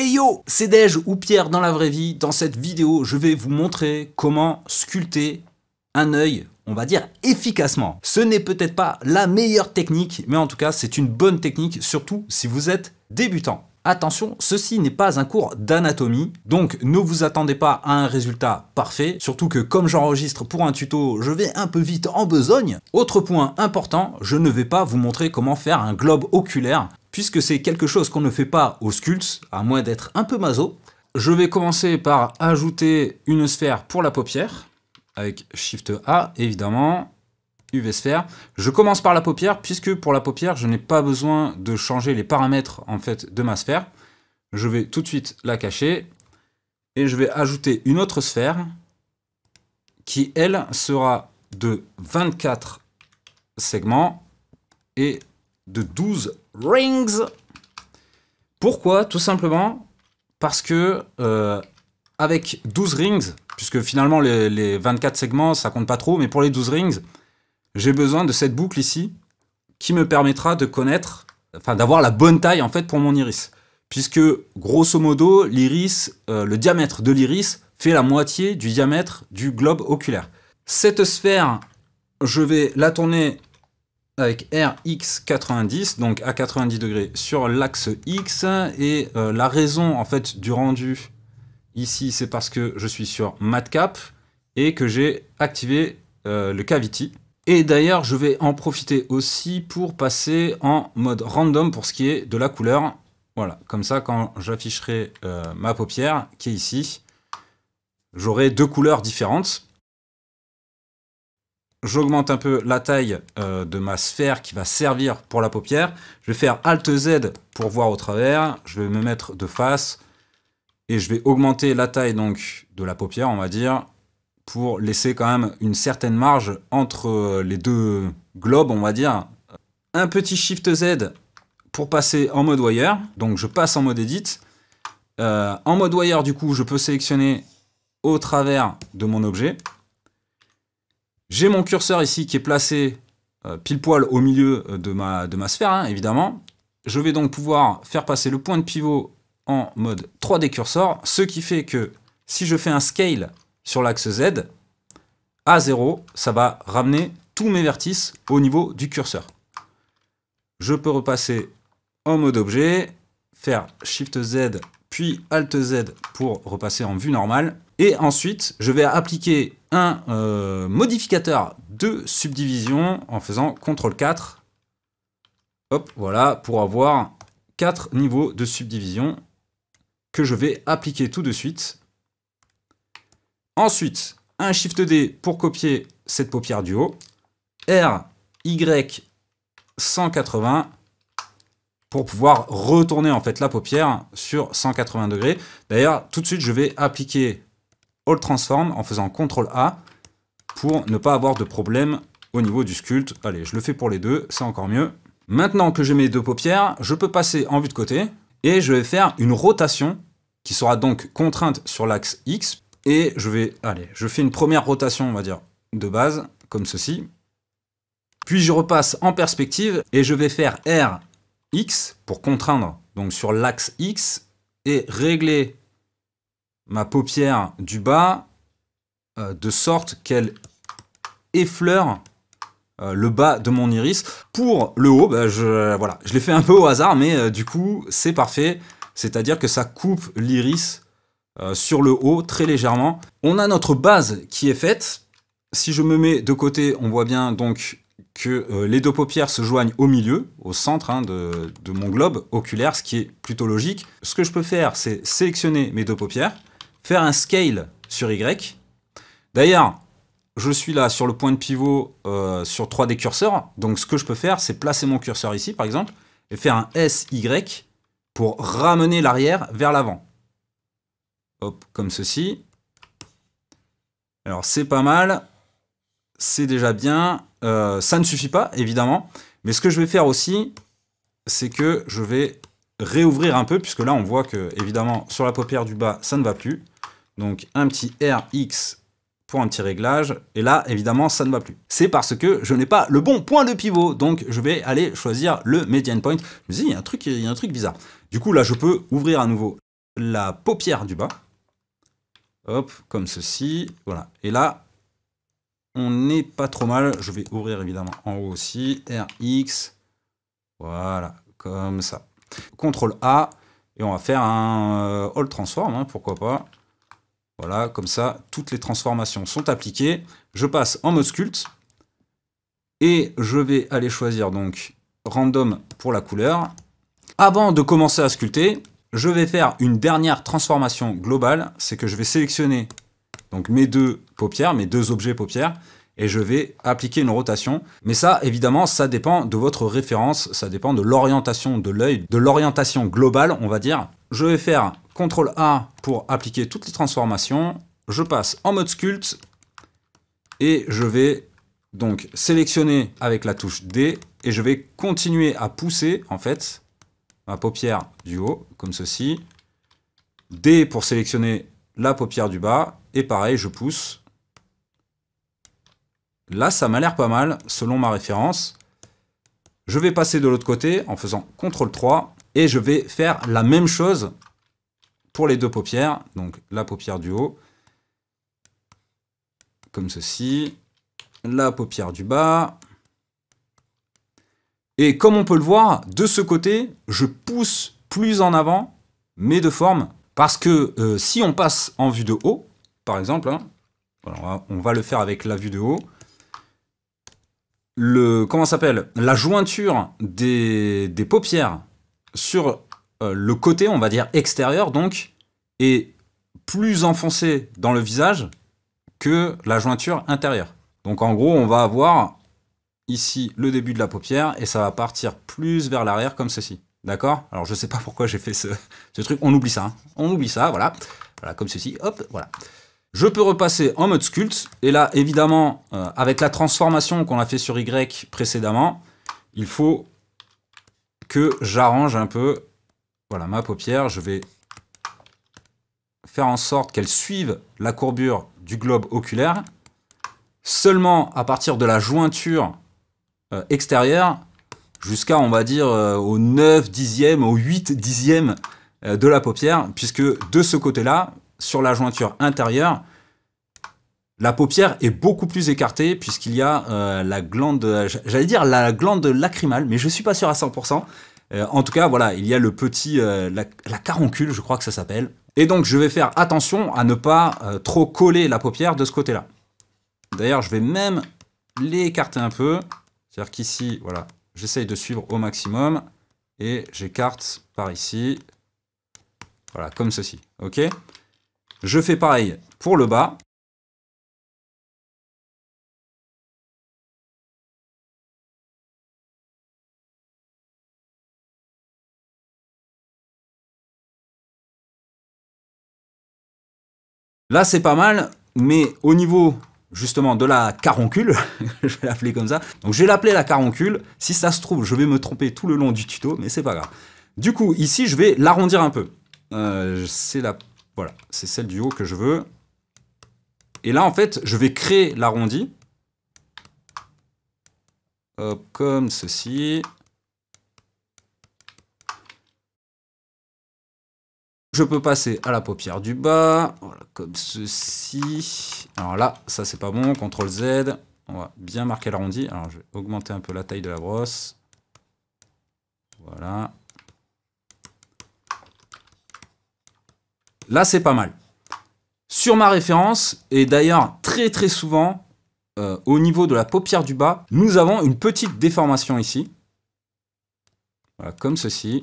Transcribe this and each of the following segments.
Hey yo, c'est Dej ou Pierre dans la vraie vie. Dans cette vidéo, je vais vous montrer comment sculpter un œil, on va dire efficacement. Ce n'est peut-être pas la meilleure technique, mais en tout cas, c'est une bonne technique, surtout si vous êtes débutant. Attention, ceci n'est pas un cours d'anatomie, donc ne vous attendez pas à un résultat parfait, surtout que comme j'enregistre pour un tuto, je vais un peu vite en besogne. Autre point important, je ne vais pas vous montrer comment faire un globe oculaire, puisque c'est quelque chose qu'on ne fait pas au sculpts, à moins d'être un peu maso. Je vais commencer par ajouter une sphère pour la paupière, avec Shift A évidemment, uv sphère. Je commence par la paupière, puisque pour la paupière, je n'ai pas besoin de changer les paramètres en fait, de ma sphère. Je vais tout de suite la cacher, et je vais ajouter une autre sphère, qui elle sera de 24 segments et de 12 rings. Pourquoi Tout simplement parce que euh, avec 12 rings, puisque finalement les, les, 24 segments ça compte pas trop, mais pour les 12 rings, j'ai besoin de cette boucle ici qui me permettra de connaître, enfin d'avoir la bonne taille en fait pour mon iris. Puisque grosso modo, l'iris, euh, le diamètre de l'iris fait la moitié du diamètre du globe oculaire. Cette sphère, je vais la tourner avec RX90, donc à 90 degrés sur l'axe X. Et euh, la raison en fait du rendu ici, c'est parce que je suis sur MatCap et que j'ai activé euh, le cavity. Et d'ailleurs, je vais en profiter aussi pour passer en mode random pour ce qui est de la couleur. Voilà, comme ça, quand j'afficherai euh, ma paupière, qui est ici, j'aurai deux couleurs différentes. J'augmente un peu la taille euh, de ma sphère qui va servir pour la paupière. Je vais faire Alt Z pour voir au travers. Je vais me mettre de face. Et je vais augmenter la taille donc de la paupière, on va dire, pour laisser quand même une certaine marge entre euh, les deux globes, on va dire. Un petit Shift Z pour passer en mode wire. Donc je passe en mode edit. Euh, en mode wire, du coup, je peux sélectionner au travers de mon objet. J'ai mon curseur ici qui est placé euh, pile poil au milieu de ma, de ma sphère, hein, évidemment. Je vais donc pouvoir faire passer le point de pivot en mode 3D cursor, ce qui fait que si je fais un scale sur l'axe Z, à 0, ça va ramener tous mes vertices au niveau du curseur. Je peux repasser en mode objet, faire Shift Z puis Alt Z pour repasser en vue normale. Et ensuite, je vais appliquer un euh, modificateur de subdivision en faisant CTRL 4. Hop, voilà, pour avoir quatre niveaux de subdivision que je vais appliquer tout de suite Ensuite, un Shift D pour copier cette paupière du haut. R, Y, 180 pour pouvoir retourner en fait la paupière sur 180 degrés. D'ailleurs, tout de suite, je vais appliquer All Transform en faisant CTRL A pour ne pas avoir de problème au niveau du sculpte. Allez, je le fais pour les deux, c'est encore mieux. Maintenant que j'ai mes deux paupières, je peux passer en vue de côté et je vais faire une rotation qui sera donc contrainte sur l'axe X et je vais, aller, je fais une première rotation, on va dire, de base, comme ceci. Puis je repasse en perspective et je vais faire R, X, pour contraindre, donc sur l'axe X, et régler ma paupière du bas euh, de sorte qu'elle effleure euh, le bas de mon iris. Pour le haut, bah, je, voilà, je l'ai fait un peu au hasard, mais euh, du coup, c'est parfait. C'est-à-dire que ça coupe l'iris euh, sur le haut, très légèrement. On a notre base qui est faite. Si je me mets de côté, on voit bien donc que euh, les deux paupières se joignent au milieu, au centre hein, de, mon globe oculaire, ce qui est plutôt logique. Ce que je peux faire, c'est sélectionner mes deux paupières, faire un scale sur Y. D'ailleurs, je suis là sur le point de pivot euh, sur 3D curseurs. donc ce que je peux faire, c'est placer mon curseur ici, par exemple, et faire un SY pour ramener l'arrière vers l'avant hop, comme ceci. Alors c'est pas mal, c'est déjà bien, euh, ça ne suffit pas évidemment, mais ce que je vais faire aussi, c'est que je vais réouvrir un peu, puisque là on voit que évidemment sur la paupière du bas ça ne va plus, donc un petit RX pour un petit réglage, et là évidemment ça ne va plus. C'est parce que je n'ai pas le bon point de pivot, donc je vais aller choisir le median point, je me il y a un truc bizarre. Du coup là je peux ouvrir à nouveau la paupière du bas, Hop, comme ceci. Voilà. Et là, on n'est pas trop mal. Je vais ouvrir évidemment en haut aussi. RX. Voilà, comme ça. CTRL A. Et on va faire un euh, All Transform, hein, pourquoi pas. Voilà, comme ça, toutes les transformations sont appliquées. Je passe en mode sculpte. Et je vais aller choisir donc random pour la couleur. Avant de commencer à sculpter, je vais faire une dernière transformation globale, c'est que je vais sélectionner donc mes deux paupières, mes deux objets paupières, et je vais appliquer une rotation. Mais ça, évidemment, ça dépend de votre référence, ça dépend de l'orientation de l'œil, de l'orientation globale, on va dire. Je vais faire CTRL A pour appliquer toutes les transformations. Je passe en mode sculpte et je vais donc sélectionner avec la touche D et je vais continuer à pousser en fait ma paupière du haut, comme ceci. D pour sélectionner la paupière du bas. Et pareil, je pousse. Là, ça m'a l'air pas mal, selon ma référence. Je vais passer de l'autre côté en faisant CTRL 3. Et je vais faire la même chose pour les deux paupières. Donc la paupière du haut, comme ceci. La paupière du bas. Et comme on peut le voir, de ce côté, je pousse plus en avant mes deux formes, parce que euh, si on passe en vue de haut, par exemple, hein, euh, on, va, le faire avec la vue de haut, le, comment s'appelle la jointure des, paupières sur euh, le côté, on va dire extérieur, donc, est plus enfoncée dans le visage que la jointure intérieure. Donc en gros, on va avoir ici le début de la paupière et ça va partir plus vers l'arrière comme ceci. D'accord Alors je ne sais pas pourquoi j'ai fait ce, truc, on oublie ça, hein. on oublie ça, voilà. Voilà, comme ceci, hop, voilà. Je peux repasser en mode sculpt et là, évidemment, euh, avec la transformation qu'on a fait sur Y précédemment, il faut que j'arrange un peu voilà, ma paupière. Je vais faire en sorte qu'elle suive la courbure du globe oculaire. Seulement à partir de la jointure euh, extérieure jusqu'à, on va dire, euh, au 9 dixième, au 8 dixième euh, de la paupière, puisque de ce côté-là, sur la jointure intérieure, la paupière est beaucoup plus écartée puisqu'il y a la glande, j'allais dire la glande lacrymale, mais je ne suis pas sûr à 100%. en tout cas, voilà, il y a le petit, la, caroncule, je crois que ça s'appelle. Et donc, je vais faire attention à ne pas trop coller la paupière de ce côté-là. D'ailleurs, je vais même l'écarter un peu. C'est-à-dire qu'ici, voilà, j'essaye de suivre au maximum et j'écarte par ici, voilà, comme ceci. OK Je fais pareil pour le bas. Là, c'est pas mal, mais au niveau justement de la caroncule, je vais l'appeler comme ça. Donc je vais l'appeler la caroncule, si ça se trouve je vais me tromper tout le long du tuto, mais c'est pas grave. Du coup ici je vais l'arrondir un peu. Euh, c'est la, voilà, c'est celle du haut que je veux. Et là en fait je vais créer l'arrondi, comme ceci, Je peux passer à la paupière du bas, comme ceci. Alors là, ça c'est pas bon, CTRL Z, on va bien marquer l'arrondi. Alors je vais augmenter un peu la taille de la brosse. Voilà. Là c'est pas mal. Sur ma référence, et d'ailleurs très très souvent, euh, au niveau de la paupière du bas, nous avons une petite déformation ici. Voilà, comme ceci.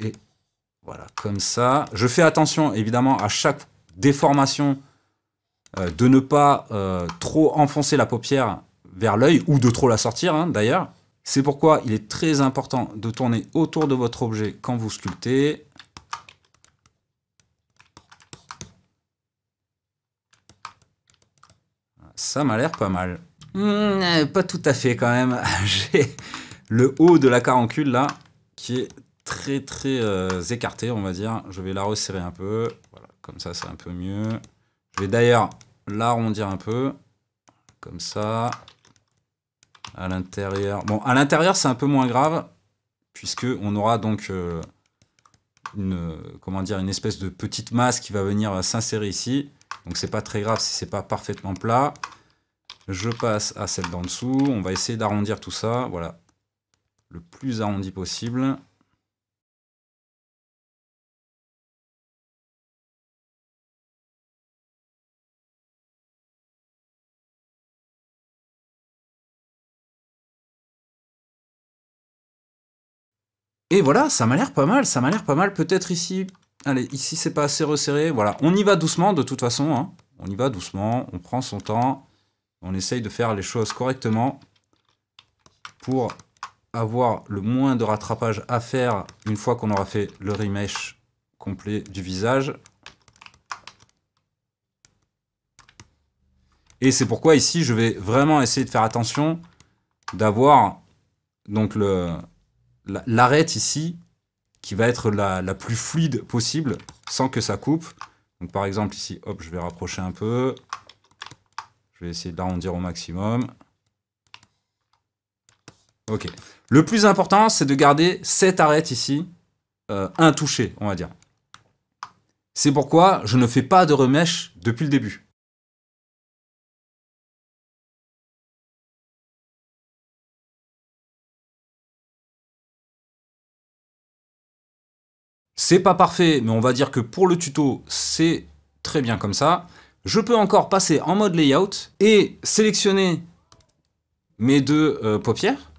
et voilà, comme ça. Je fais attention évidemment à chaque déformation euh, de ne pas euh, trop enfoncer la paupière vers l'œil ou de trop la sortir hein, d'ailleurs. C'est pourquoi il est très important de tourner autour de votre objet quand vous sculptez. Ça m'a l'air pas mal. Hmm, pas tout à fait quand même. J'ai le haut de la caroncule là qui est très très écarté, euh, écartée, on va dire. Je vais la resserrer un peu. Voilà, comme ça, c'est un peu mieux. Je vais d'ailleurs l'arrondir un peu. Comme ça. À l'intérieur. Bon, à l'intérieur, c'est un peu moins grave. Puisque on aura donc euh, une, comment dire, une espèce de petite masse qui va venir s'insérer ici. Donc c'est pas très grave si c'est pas parfaitement plat. Je passe à celle d'en dessous. On va essayer d'arrondir tout ça. Voilà. Le plus arrondi possible. Et voilà, ça m'a l'air pas mal, ça m'a l'air pas mal. Peut-être ici, allez, ici c'est pas assez resserré. Voilà, on y va doucement de toute façon. Hein. On y va doucement, on prend son temps. On essaye de faire les choses correctement pour avoir le moins de rattrapage à faire une fois qu'on aura fait le remesh complet du visage. Et c'est pourquoi ici, je vais vraiment essayer de faire attention d'avoir donc le, l'arête ici qui va être la, plus fluide possible sans que ça coupe. Donc par exemple ici, hop, je vais rapprocher un peu. Je vais essayer de l'arrondir au maximum. Ok. Le plus important, c'est de garder cette arête ici euh, intouchée, on va dire. C'est pourquoi je ne fais pas de remèche depuis le début. C'est pas parfait, mais on va dire que pour le tuto, c'est très bien comme ça. Je peux encore passer en mode layout et sélectionner mes deux euh, paupières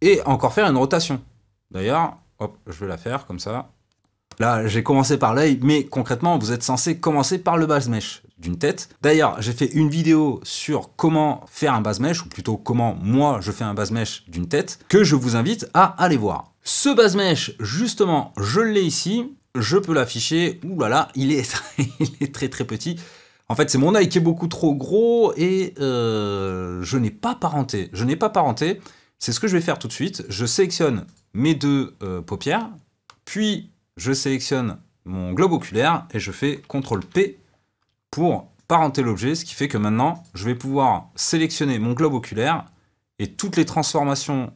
et encore faire une rotation. D'ailleurs, hop, je vais la faire comme ça. Là, j'ai commencé par l'œil, mais concrètement, vous êtes censé commencer par le base mesh d'une tête. D'ailleurs, j'ai fait une vidéo sur comment faire un base mesh, ou plutôt comment moi je fais un base mesh d'une tête, que je vous invite à aller voir. Ce base mesh, justement, je l'ai ici, je peux l'afficher. Ouh là là, il est, très, très petit. En fait, c'est mon œil qui est beaucoup trop gros et euh, je n'ai pas parenté. Je n'ai pas parenté. C'est ce que je vais faire tout de suite. Je sélectionne mes deux euh, paupières, puis je sélectionne mon globe oculaire et je fais CTRL P pour parenter l'objet, ce qui fait que maintenant, je vais pouvoir sélectionner mon globe oculaire et toutes les transformations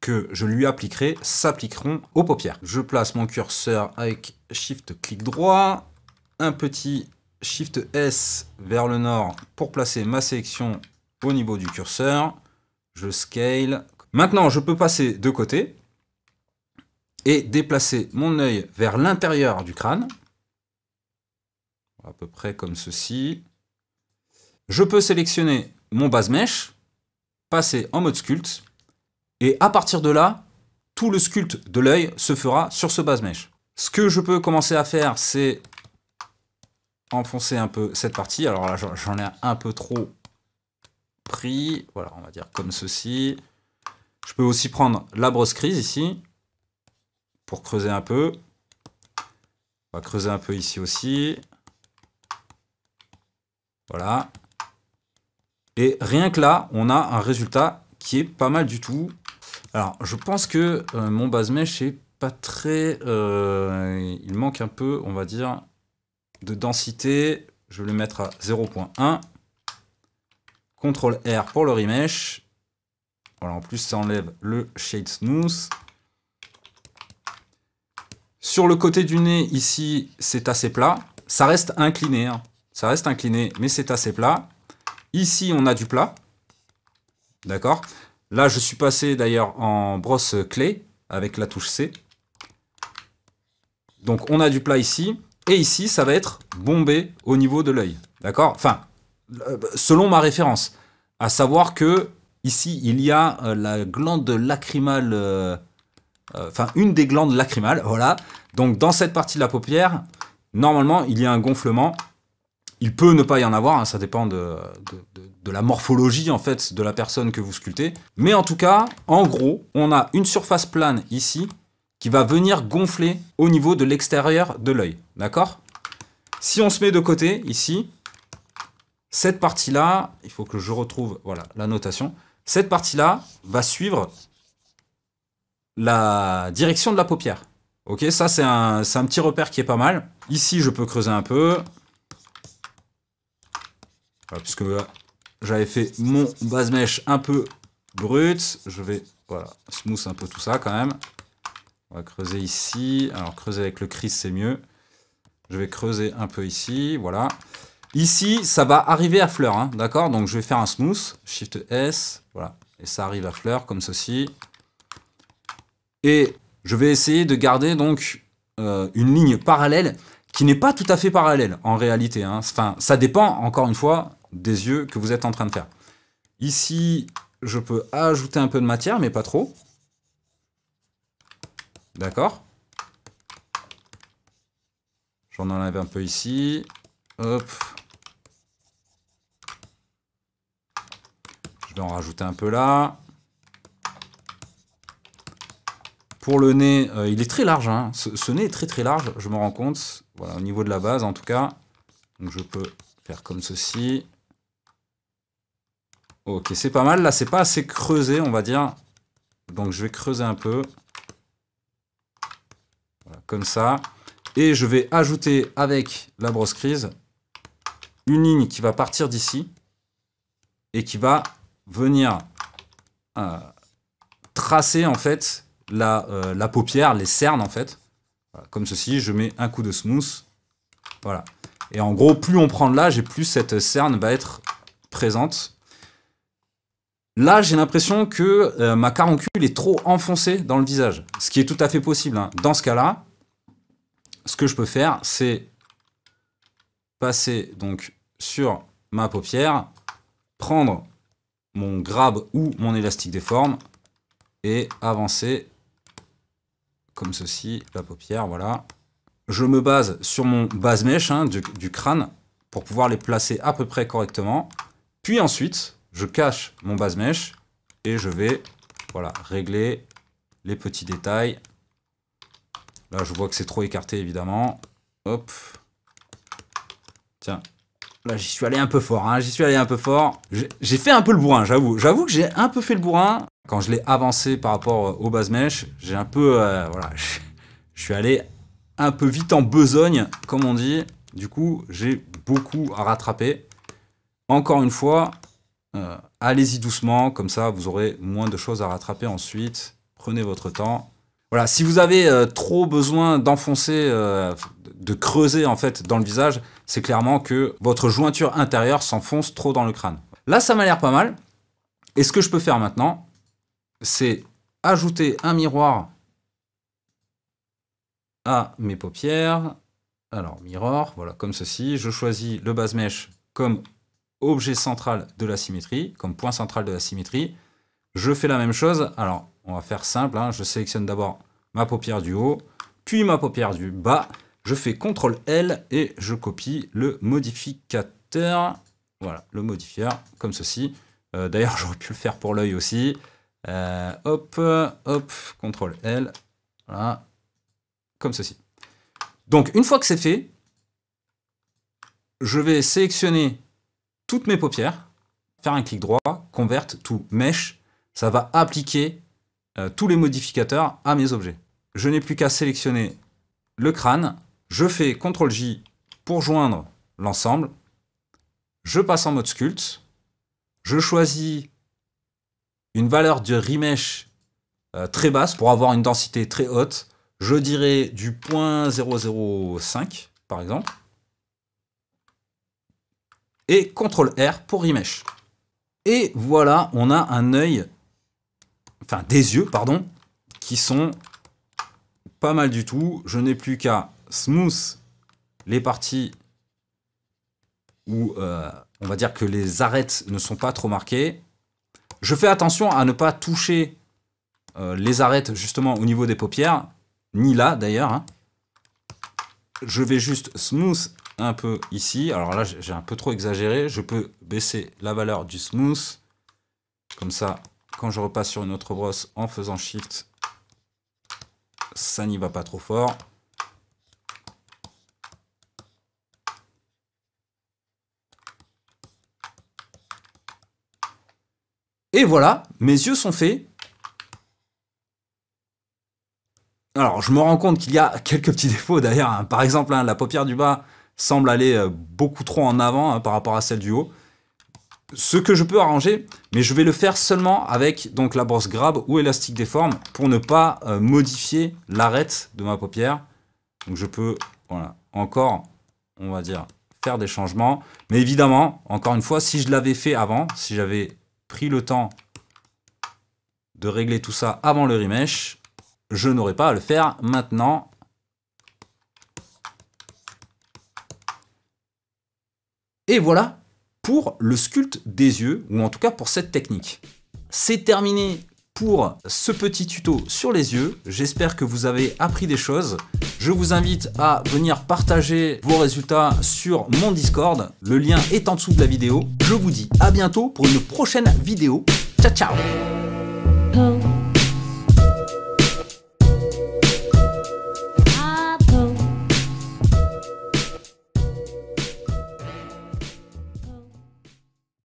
que je lui appliquerai s'appliqueront aux paupières. Je place mon curseur avec Shift clic droit, un petit Shift S vers le nord pour placer ma sélection au niveau du curseur. Je scale. Maintenant, je peux passer de côté et déplacer mon œil vers l'intérieur du crâne. À peu près comme ceci. Je peux sélectionner mon base mesh, passer en mode sculpte et à partir de là, tout le sculpte de l'œil se fera sur ce base mèche. Ce que je peux commencer à faire, c'est enfoncer un peu cette partie. Alors là, j'en ai un peu trop pris. Voilà, on va dire comme ceci. Je peux aussi prendre la brosse crise ici pour creuser un peu. On va creuser un peu ici aussi. Voilà. Et rien que là, on a un résultat qui est pas mal du tout. Alors, je pense que euh, mon base mesh est pas très. Euh, il manque un peu, on va dire, de densité. Je vais le mettre à 0.1. CTRL R pour le remesh. Voilà, en plus, ça enlève le shade smooth. Sur le côté du nez, ici, c'est assez plat. Ça reste incliné. Hein. Ça reste incliné, mais c'est assez plat. Ici, on a du plat. D'accord Là, je suis passé d'ailleurs en brosse clé avec la touche C. Donc on a du plat ici, et ici, ça va être bombé au niveau de l'œil. D'accord Enfin, euh, selon ma référence. À savoir que ici, il y a euh, la glande lacrymale, euh, enfin une des glandes lacrymales, voilà. Donc dans cette partie de la paupière, normalement, il y a un gonflement. Il peut ne pas y en avoir, hein, ça dépend de la morphologie en fait de la personne que vous sculptez. Mais en tout cas, en gros, on a une surface plane ici qui va venir gonfler au niveau de l'extérieur de l'œil. D'accord Si on se met de côté, ici, cette partie-là, il faut que je retrouve voilà, la notation, cette partie-là va suivre la direction de la paupière. Ok, ça c'est un, un petit repère qui est pas mal. Ici, je peux creuser un peu. Voilà, puisque j'avais fait mon base mèche un peu brut. Je vais, voilà, smooth un peu tout ça quand même. On va creuser ici. Alors, creuser avec le Chris c'est mieux. Je vais creuser un peu ici, voilà. Ici, ça va arriver à fleur, hein, d'accord Donc, je vais faire un smooth, Shift S, voilà. Et ça arrive à fleur, comme ceci. Et je vais essayer de garder, donc, euh, une ligne parallèle qui n'est pas tout à fait parallèle, en réalité. Hein. Enfin, ça dépend, encore une fois, des yeux que vous êtes en train de faire. Ici, je peux ajouter un peu de matière, mais pas trop. D'accord J'en enlève un peu ici. Hop. Je vais en rajouter un peu là. Pour le nez, euh, il est très large. Hein. Ce, ce, nez est très très large, je me rends compte. Voilà, au niveau de la base en tout cas. Donc je peux faire comme ceci. Ok, c'est pas mal. Là, c'est pas assez creusé, on va dire. Donc, je vais creuser un peu. Voilà, comme ça. Et je vais ajouter avec la brosse crise une ligne qui va partir d'ici et qui va venir euh, tracer en fait euh, la, paupière, les cernes en fait. comme ceci, je mets un coup de smooth. Voilà. Et en gros, plus on prend de l'âge plus cette cerne va être présente. Là, j'ai l'impression que euh, ma caroncule est trop enfoncée dans le visage, ce qui est tout à fait possible. Hein. Dans ce cas-là, ce que je peux faire, c'est passer donc sur ma paupière, prendre mon grab ou mon élastique des formes, et avancer comme ceci la paupière, voilà. Je me base sur mon base mèche hein, du crâne pour pouvoir les placer à peu près correctement. Puis ensuite, je cache mon base mesh et je vais voilà, régler les petits détails. Là, je vois que c'est trop écarté, évidemment. Hop. Tiens. Là, j'y suis allé un peu fort. Hein. J'y suis allé un peu fort. J'ai fait un peu le bourrin, j'avoue. J'avoue que j'ai un peu fait le bourrin. Quand je l'ai avancé par rapport euh, au base mesh, j'ai un peu... Euh, voilà. Je suis allé un peu vite en besogne, comme on dit. Du coup, j'ai beaucoup à rattraper. Encore une fois, euh, allez-y doucement, comme ça vous aurez moins de choses à rattraper ensuite. Prenez votre temps. Voilà, si vous avez euh, trop besoin d'enfoncer, euh, de creuser en fait dans le visage, c'est clairement que votre jointure intérieure s'enfonce trop dans le crâne. Là, ça m'a l'air pas mal. Et ce que je peux faire maintenant, c'est ajouter un miroir à mes paupières. Alors, miroir, voilà, comme ceci. Je choisis le base mesh comme objet central de la symétrie, comme point central de la symétrie. Je fais la même chose. Alors, on va faire simple. Hein. Je sélectionne d'abord ma paupière du haut, puis ma paupière du bas. Je fais CTRL L et je copie le modificateur. Voilà, le modifier comme ceci. Euh, d'ailleurs, j'aurais pu le faire pour l'œil aussi. Euh, hop, hop, CTRL L. Voilà, comme ceci. Donc, une fois que c'est fait, je vais sélectionner toutes mes paupières, faire un clic droit, convert tout mesh, ça va appliquer euh, tous les modificateurs à mes objets. Je n'ai plus qu'à sélectionner le crâne, je fais CTRL J pour joindre l'ensemble, je passe en mode sculpt, je choisis une valeur de remesh très basse pour avoir une densité très haute, je dirais du 0.005 par exemple et CTRL R pour remesh. Et voilà, on a un œil, enfin des yeux, pardon, qui sont pas mal du tout. Je n'ai plus qu'à smooth les parties où euh, on va dire que les arêtes ne sont pas trop marquées. Je fais attention à ne pas toucher euh, les arêtes justement au niveau des paupières, ni là d'ailleurs. Hein. Je vais juste smooth un peu ici. Alors là, j'ai un peu trop exagéré. Je peux baisser la valeur du smooth. Comme ça, quand je repasse sur une autre brosse en faisant Shift, ça n'y va pas trop fort. Et voilà, mes yeux sont faits. Alors, je me rends compte qu'il y a quelques petits défauts d'ailleurs. Hein. Par exemple, hein, la paupière du bas, semble aller euh, beaucoup trop en avant hein, par rapport à celle du haut. Ce que je peux arranger, mais je vais le faire seulement avec donc la brosse grab ou élastique des formes pour ne pas euh, modifier l'arête de ma paupière. Donc je peux, voilà, encore, on va dire, faire des changements. Mais évidemment, encore une fois, si je l'avais fait avant, si j'avais pris le temps de régler tout ça avant le remesh, je n'aurais pas à le faire maintenant Et voilà pour le sculpte des yeux, ou en tout cas pour cette technique. C'est terminé pour ce petit tuto sur les yeux. J'espère que vous avez appris des choses. Je vous invite à venir partager vos résultats sur mon Discord. Le lien est en dessous de la vidéo. Je vous dis à bientôt pour une prochaine vidéo. Ciao ciao